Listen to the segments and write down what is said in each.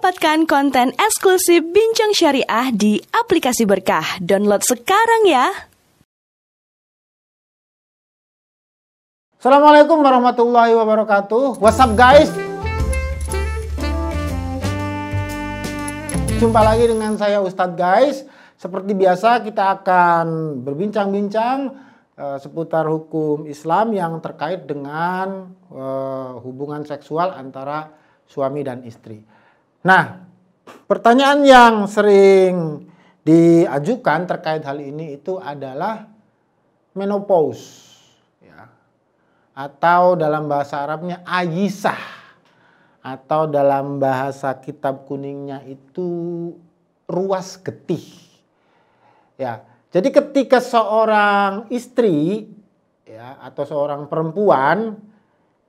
Dapatkan konten eksklusif Bincang Syariah di aplikasi Berkah. Download sekarang ya. Assalamualaikum warahmatullahi wabarakatuh. What's up guys? Jumpa lagi dengan saya Ustadz guys. Seperti biasa kita akan berbincang-bincang uh, seputar hukum Islam yang terkait dengan uh, hubungan seksual antara suami dan istri. Nah, pertanyaan yang sering diajukan terkait hal ini itu adalah menopause ya. atau dalam bahasa Arabnya ayisah atau dalam bahasa kitab kuningnya itu ruas getih. Ya, jadi ketika seorang istri ya atau seorang perempuan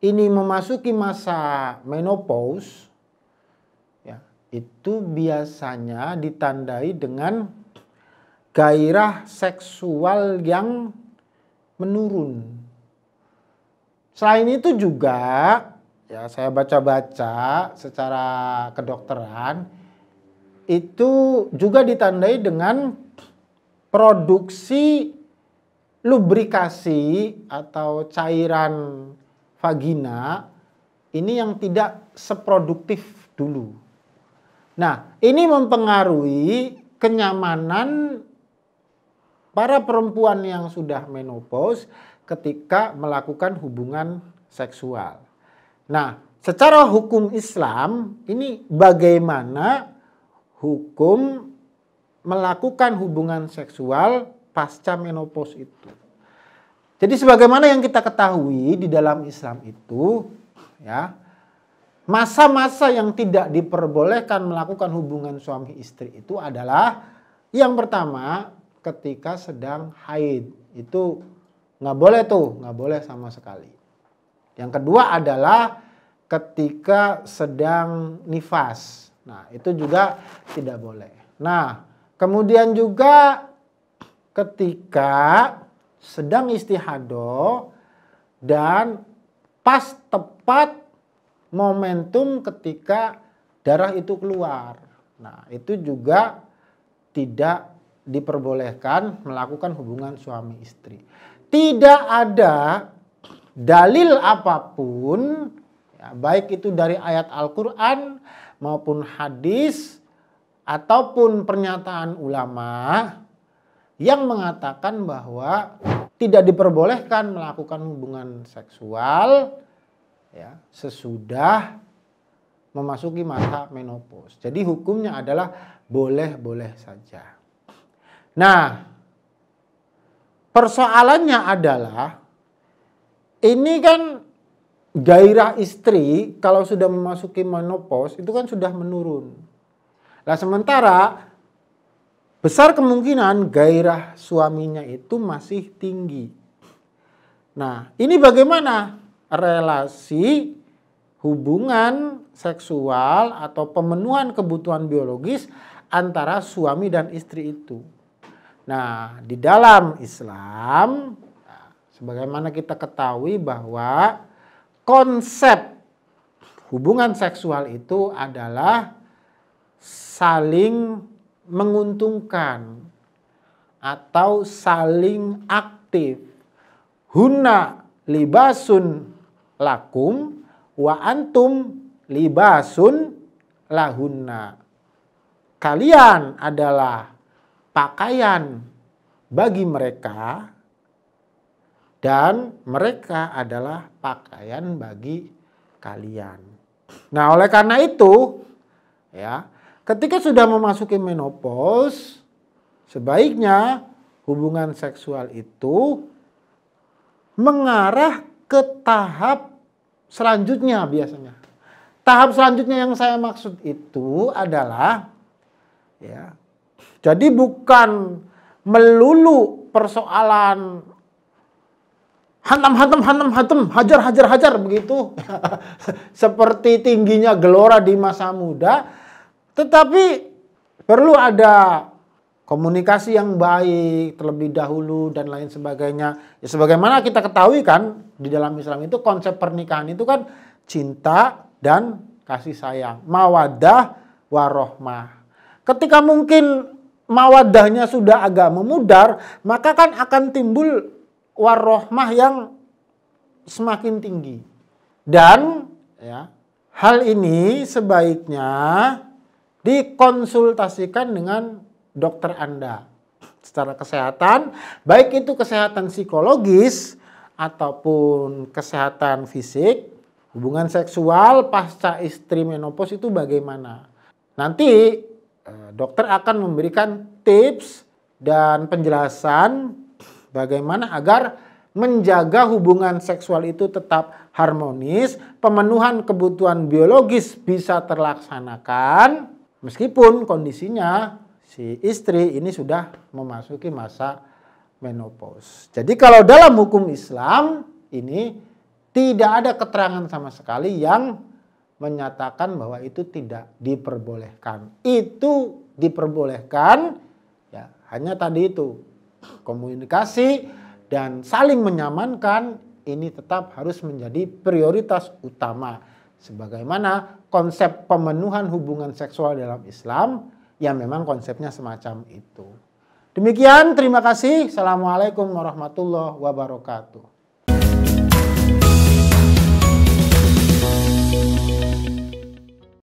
ini memasuki masa menopause itu biasanya ditandai dengan gairah seksual yang menurun. Selain itu juga ya saya baca-baca secara kedokteran itu juga ditandai dengan produksi lubrikasi atau cairan vagina ini yang tidak seproduktif dulu. Nah, ini mempengaruhi kenyamanan para perempuan yang sudah menopause ketika melakukan hubungan seksual. Nah, secara hukum Islam ini bagaimana hukum melakukan hubungan seksual pasca menopause itu. Jadi sebagaimana yang kita ketahui di dalam Islam itu ya masa-masa yang tidak diperbolehkan melakukan hubungan suami istri itu adalah yang pertama ketika sedang haid itu nggak boleh tuh nggak boleh sama sekali. Yang kedua adalah ketika sedang nifas. Nah itu juga tidak boleh. Nah kemudian juga ketika sedang istihadoh dan pas tepat momentum ketika darah itu keluar. Nah, itu juga tidak diperbolehkan melakukan hubungan suami istri. Tidak ada dalil apapun, ya, baik itu dari ayat Al-Quran maupun hadis, ataupun pernyataan ulama yang mengatakan bahwa tidak diperbolehkan melakukan hubungan seksual ya, sesudah memasuki masa menopause. Jadi hukumnya adalah boleh-boleh saja. Nah, persoalannya adalah ini kan gairah istri kalau sudah memasuki menopause itu kan sudah menurun. Nah, sementara besar kemungkinan gairah suaminya itu masih tinggi. Nah, ini bagaimana? relasi hubungan seksual atau pemenuhan kebutuhan biologis antara suami dan istri itu. Nah, di dalam Islam, sebagaimana kita ketahui bahwa konsep hubungan seksual itu adalah saling menguntungkan atau saling aktif. Huna libasun lakum wa antum libasun lahunna. Kalian adalah pakaian bagi mereka dan mereka adalah pakaian bagi kalian. Nah, oleh karena itu ya, ketika sudah memasuki menopause sebaiknya hubungan seksual itu mengarah ke tahap selanjutnya biasanya. Tahap selanjutnya yang saya maksud itu adalah ya. Jadi bukan melulu persoalan hantam hantam hantam hantam hajar hajar hajar begitu seperti tingginya gelora di masa muda tetapi perlu ada komunikasi yang baik terlebih dahulu dan lain sebagainya. Ya sebagaimana kita ketahui kan di dalam Islam itu konsep pernikahan itu kan cinta dan kasih sayang, mawadah warohmah. Ketika mungkin mawadahnya sudah agak memudar, maka kan akan timbul warohmah yang semakin tinggi. Dan ya, hal ini sebaiknya dikonsultasikan dengan dokter Anda secara kesehatan, baik itu kesehatan psikologis ataupun kesehatan fisik, hubungan seksual pasca istri menopause itu bagaimana. Nanti eh, dokter akan memberikan tips dan penjelasan bagaimana agar menjaga hubungan seksual itu tetap harmonis, pemenuhan kebutuhan biologis bisa terlaksanakan meskipun kondisinya si istri ini sudah memasuki masa menopause. Jadi kalau dalam hukum Islam ini tidak ada keterangan sama sekali yang menyatakan bahwa itu tidak diperbolehkan. Itu diperbolehkan ya hanya tadi itu komunikasi dan saling menyamankan ini tetap harus menjadi prioritas utama sebagaimana konsep pemenuhan hubungan seksual dalam Islam yang memang konsepnya semacam itu. Demikian, terima kasih. Assalamualaikum warahmatullahi wabarakatuh.